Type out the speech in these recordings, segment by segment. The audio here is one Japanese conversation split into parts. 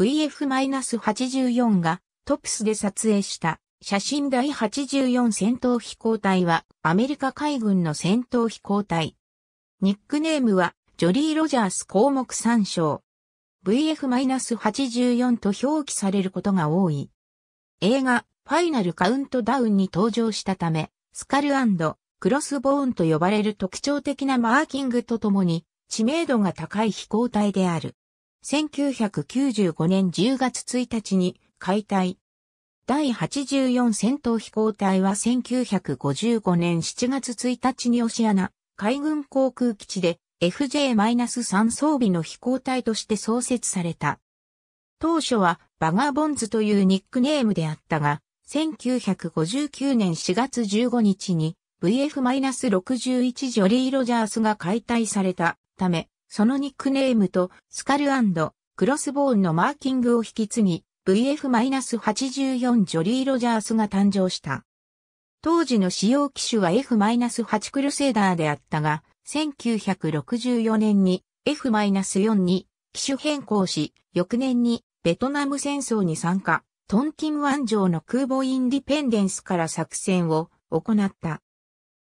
VF-84 がトプスで撮影した写真第84戦闘飛行隊はアメリカ海軍の戦闘飛行隊。ニックネームはジョリー・ロジャース項目参照。VF-84 と表記されることが多い。映画ファイナルカウントダウンに登場したため、スカルクロスボーンと呼ばれる特徴的なマーキングとともに知名度が高い飛行隊である。1995年10月1日に解体。第84戦闘飛行隊は1955年7月1日にオシアナ海軍航空基地で FJ-3 装備の飛行隊として創設された。当初はバガーボンズというニックネームであったが、1959年4月15日に VF-61 ジョリー・ロジャースが解体されたため、そのニックネームとスカルクロスボーンのマーキングを引き継ぎ、VF-84 ジョリー・ロジャースが誕生した。当時の使用機種は F-8 クルセーダーであったが、1964年に F-4 に機種変更し、翌年にベトナム戦争に参加、トンキン湾の空母インディペンデンスから作戦を行った。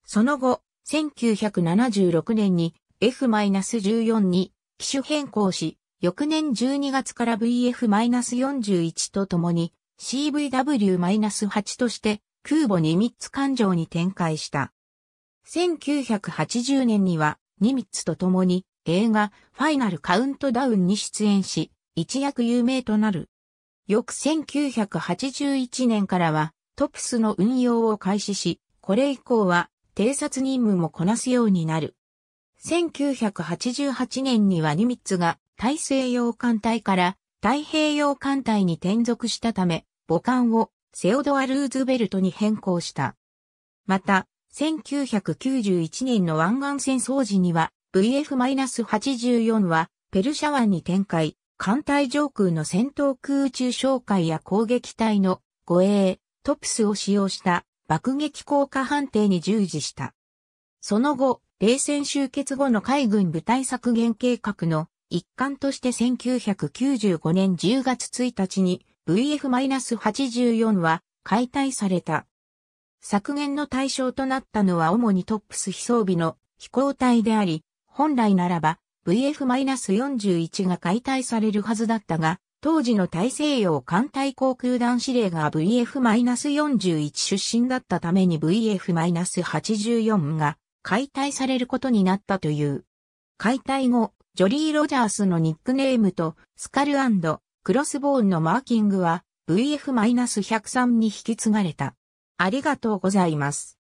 その後、1976年に F-14 に機種変更し、翌年12月から VF-41 とともに CVW-8 として空母ニミッツ艦上に展開した。1980年にはニミッツとともに映画ファイナルカウントダウンに出演し、一躍有名となる。翌1981年からはトプスの運用を開始し、これ以降は偵察任務もこなすようになる。1988年にはニミッツが大西洋艦隊から太平洋艦隊に転属したため、母艦をセオドア・ルーズベルトに変更した。また、1991年の湾岸戦争時には VF-84 はペルシャ湾に展開、艦隊上空の戦闘空中哨戒や攻撃隊の護衛、トプスを使用した爆撃効果判定に従事した。その後、冷戦終結後の海軍部隊削減計画の一環として1995年10月1日に VF-84 は解体された。削減の対象となったのは主にトップス飛装備の飛行隊であり、本来ならば VF-41 が解体されるはずだったが、当時の大西洋艦隊航空団司令が VF-41 出身だったために VF-84 が解体されることになったという。解体後、ジョリー・ロジャースのニックネームとスカルクロスボーンのマーキングは VF-103 に引き継がれた。ありがとうございます。